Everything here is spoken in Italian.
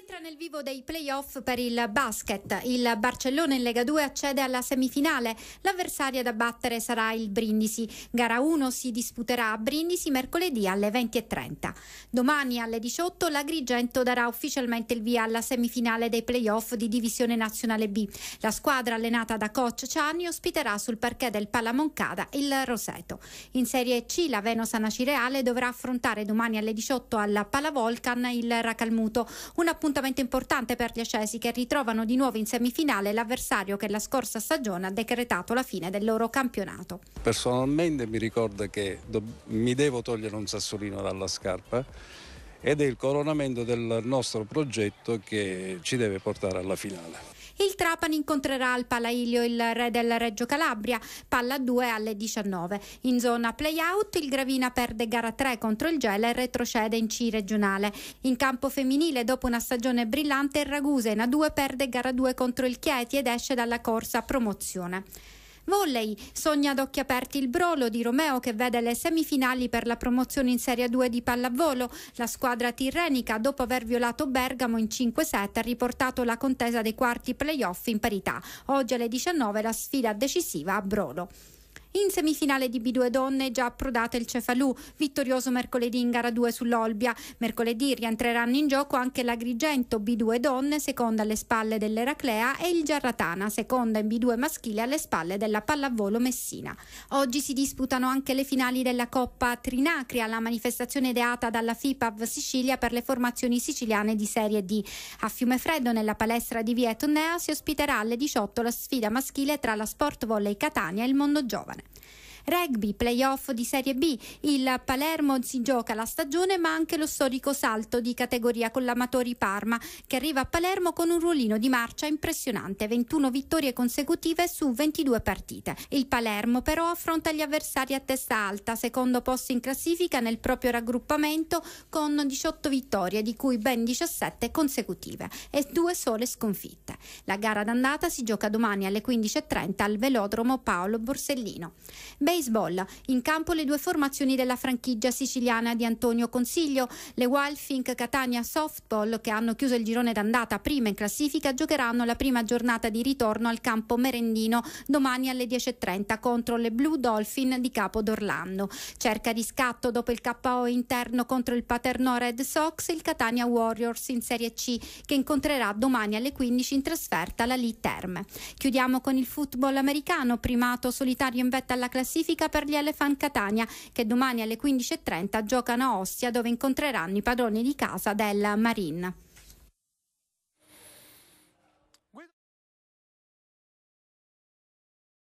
entra nel vivo dei playoff per il basket. Il Barcellona in Lega 2 accede alla semifinale. L'avversaria da battere sarà il Brindisi. Gara 1 si disputerà a Brindisi mercoledì alle 20.30. Domani alle 18 l'Agrigento darà ufficialmente il via alla semifinale dei playoff di Divisione Nazionale B. La squadra allenata da coach Ciani ospiterà sul parquet del Palamoncada il Roseto. In Serie C la Venosa Nacireale dovrà affrontare domani alle 18 alla Palavolcan il Racalmuto. Un appuntamento appuntamento importante per gli Ascesi che ritrovano di nuovo in semifinale l'avversario che la scorsa stagione ha decretato la fine del loro campionato. Personalmente mi ricordo che mi devo togliere un sassolino dalla scarpa ed è il coronamento del nostro progetto che ci deve portare alla finale. Il Trapani incontrerà al Palaiglio il re del Reggio Calabria, palla 2 alle 19. In zona play-out il Gravina perde gara 3 contro il Gela e retrocede in C regionale. In campo femminile, dopo una stagione brillante, il Ragusa in A2 perde gara 2 contro il Chieti ed esce dalla corsa a promozione. Volley sogna ad occhi aperti il brolo di Romeo che vede le semifinali per la promozione in Serie 2 di pallavolo. La squadra tirrenica, dopo aver violato Bergamo in 5-7, ha riportato la contesa dei quarti playoff in parità. Oggi alle 19 la sfida decisiva a Brolo. In semifinale di B2 donne già approdata il Cefalù, vittorioso mercoledì in gara 2 sull'Olbia. Mercoledì rientreranno in gioco anche l'Agrigento B2 donne, seconda alle spalle dell'Eraclea, e il Giarratana, seconda in B2 maschile alle spalle della Pallavolo Messina. Oggi si disputano anche le finali della Coppa Trinacria, la manifestazione ideata dalla FIPAV Sicilia per le formazioni siciliane di Serie D. A Fiumefreddo, nella palestra di Via Etnea, si ospiterà alle 18 la sfida maschile tra la Sport Volley Catania e il Mondo Giovane. 嗯。Rugby, playoff di Serie B, il Palermo si gioca la stagione ma anche lo storico salto di categoria con l'Amatori Parma che arriva a Palermo con un ruolino di marcia impressionante, 21 vittorie consecutive su 22 partite. Il Palermo però affronta gli avversari a testa alta, secondo posto in classifica nel proprio raggruppamento con 18 vittorie di cui ben 17 consecutive e due sole sconfitte. La gara d'andata si gioca domani alle 15.30 al velodromo Paolo Borsellino baseball. In campo le due formazioni della franchigia siciliana di Antonio Consiglio, le Wildfink Catania Softball che hanno chiuso il girone d'andata prima in classifica giocheranno la prima giornata di ritorno al campo merendino domani alle 10.30 contro le Blue Dolphin di Capo d'Orlando. Cerca di scatto dopo il KO interno contro il Paternò Red Sox il Catania Warriors in Serie C che incontrerà domani alle 15 in trasferta la Lee Terme. Chiudiamo con il football americano, primato solitario in vetta alla classifica classifica per gli Elefant Catania che domani alle 15.30 giocano a Ostia dove incontreranno i padroni di casa del Marine.